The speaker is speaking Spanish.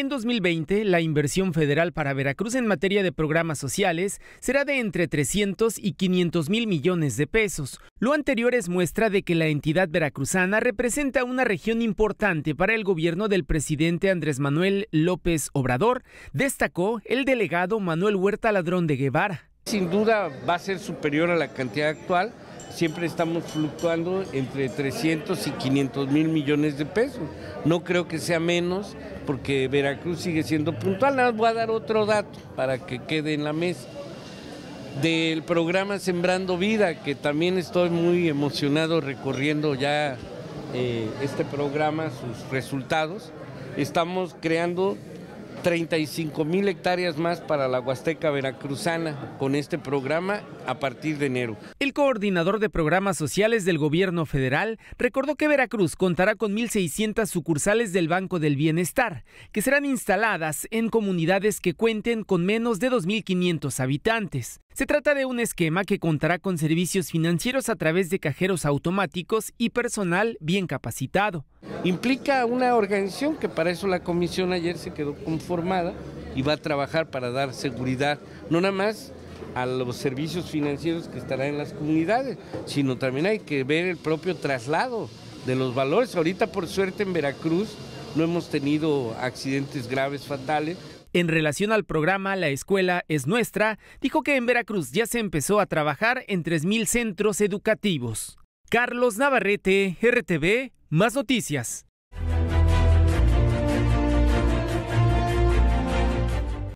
En 2020, la inversión federal para Veracruz en materia de programas sociales será de entre 300 y 500 mil millones de pesos. Lo anterior es muestra de que la entidad veracruzana representa una región importante para el gobierno del presidente Andrés Manuel López Obrador, destacó el delegado Manuel Huerta Ladrón de Guevara. Sin duda va a ser superior a la cantidad actual siempre estamos fluctuando entre 300 y 500 mil millones de pesos. No creo que sea menos porque Veracruz sigue siendo puntual. Nada voy a dar otro dato para que quede en la mesa. Del programa Sembrando Vida, que también estoy muy emocionado recorriendo ya eh, este programa, sus resultados. Estamos creando 35 mil hectáreas más para la Huasteca Veracruzana con este programa a partir de enero. El coordinador de programas sociales del gobierno federal recordó que Veracruz contará con 1.600 sucursales del Banco del Bienestar, que serán instaladas en comunidades que cuenten con menos de 2.500 habitantes. Se trata de un esquema que contará con servicios financieros a través de cajeros automáticos y personal bien capacitado. Implica una organización que para eso la comisión ayer se quedó conformada y va a trabajar para dar seguridad, no nada más a los servicios financieros que estarán en las comunidades, sino también hay que ver el propio traslado de los valores. Ahorita por suerte en Veracruz no hemos tenido accidentes graves fatales, en relación al programa La Escuela es Nuestra, dijo que en Veracruz ya se empezó a trabajar en 3.000 centros educativos. Carlos Navarrete, RTV, más noticias.